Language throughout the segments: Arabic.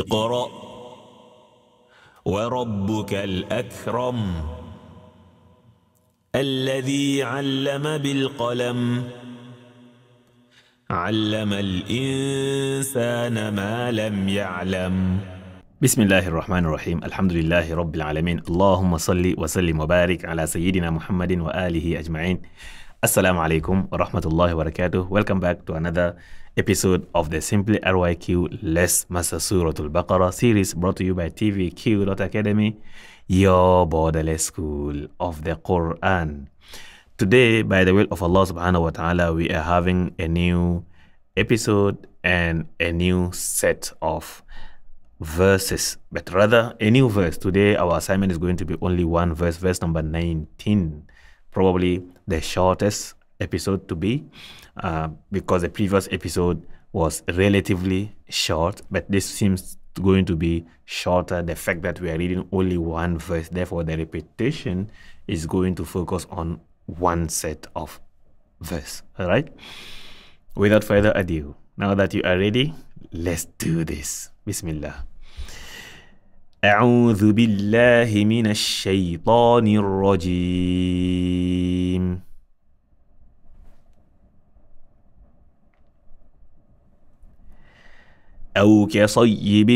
اقرأ وربك الأكرم الذي علم بالقلم علم الإنسان ما لم يعلم بسم الله الرحمن الرحيم الحمد لله رب العالمين اللهم صل وسلم وبارك على سيدنا محمد وآله أجمعين Assalamu alaikum wa rahmatullahi wa barakatuh. Welcome back to another episode of the Simply RYQ Less Master Suratul Baqarah series brought to you by TVQ Academy, your borderless school of the Quran. Today, by the will of Allah subhanahu wa ta'ala, we are having a new episode and a new set of verses, but rather a new verse. Today, our assignment is going to be only one verse, verse number 19 probably the shortest episode to be uh, because the previous episode was relatively short, but this seems going to be shorter. The fact that we are reading only one verse, therefore, the repetition is going to focus on one set of verse. All right. Without further ado, now that you are ready, let's do this. Bismillah. أعوذ بالله من الشيطان الرجيم أو كصيب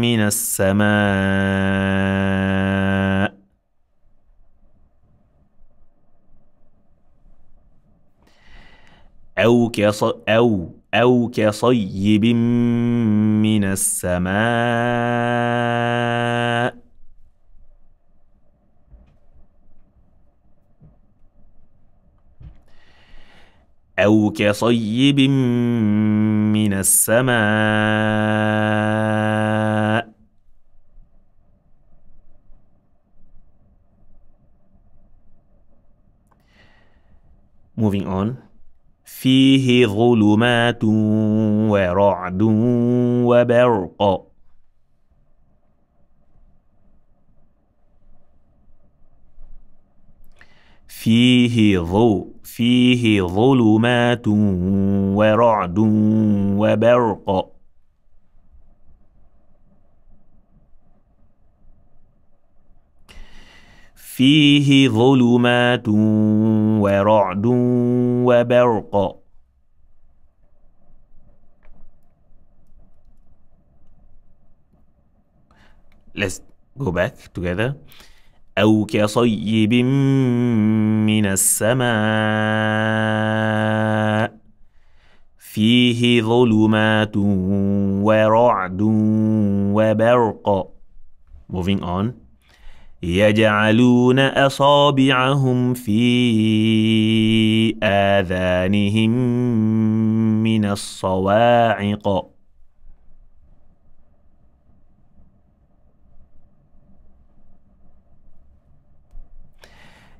من السماء أو كص أو أو كصيب من السماء أو كصيب من السماء Moving on فيه ظلمات ورعد وبرق فيه ظو فيه ظلمات ورعد وبرق فيه ظلمات ورعد وبرق Let's go back together أو كصيب من السماء فيه ظلمات ورعد وبرق Moving on يجعلون اصابعهم في اذانهم من الصواعق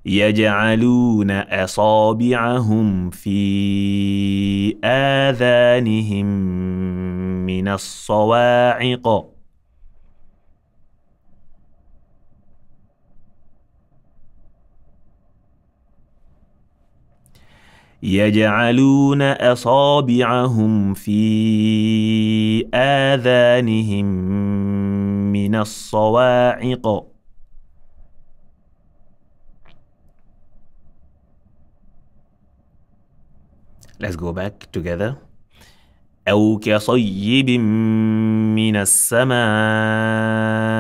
يجعلون اصابعهم في اذانهم من الصواعق يجعلون اصابعهم في اذانهم من الصواعق Let's go back together. أو كصيب من السماء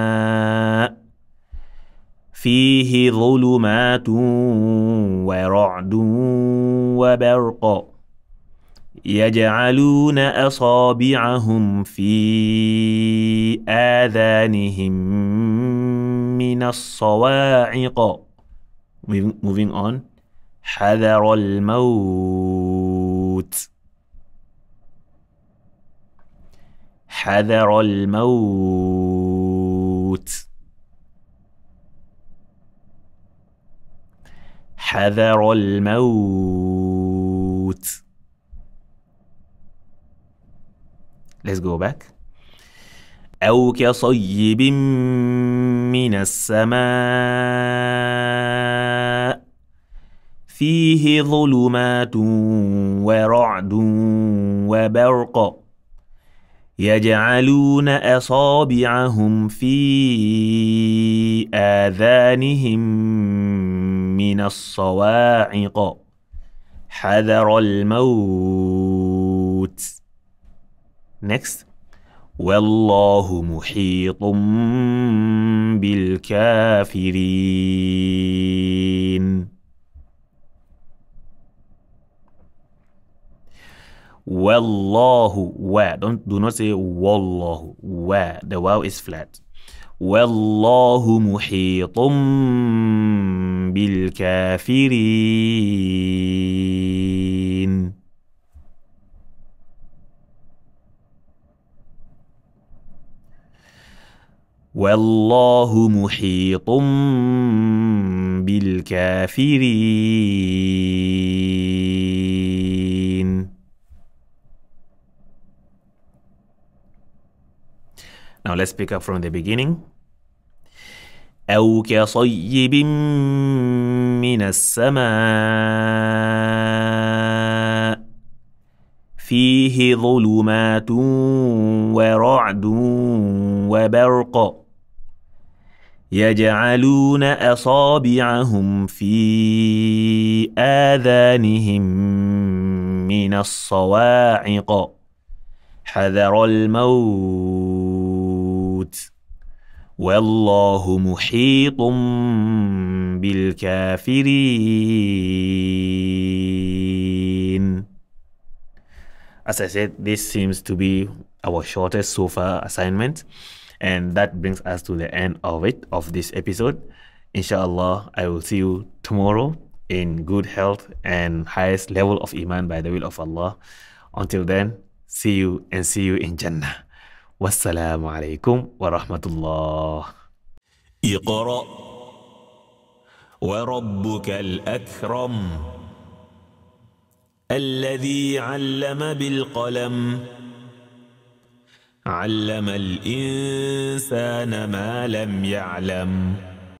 فيه ظلمات ورعد وبرق يجعلون اصابعهم في اذانهم من الصواعق moving on حذر الموت حذر الموت حذر الموت let's go back أو كصيب من السماء فيه ظلمات ورعد وبرق يجعلون اصابعهم في اذانهم من الصواعق حذر الموت next والله محيط بالكافرين والله و don't do not say والله و the واو is flat والله محيط بالكافرين والله محيط بالكافرين Now let's pick up from the beginning. أو كصيب من السماء فيه ظلمات ورعد وبرق يجعلون أصابعهم في آذانهم من الصواعق حذر الموت والله محيط بالكافرين As I said, this seems to be our shortest so far assignment and that brings us to the end of it of this episode. Inshallah, I will see you tomorrow in good health and highest level of iman by the will of Allah. Until then, see you and see you in Jannah. والسلام عليكم ورحمة الله اقرأ وربك الأكرم الذي علم بالقلم علم الإنسان ما لم يعلم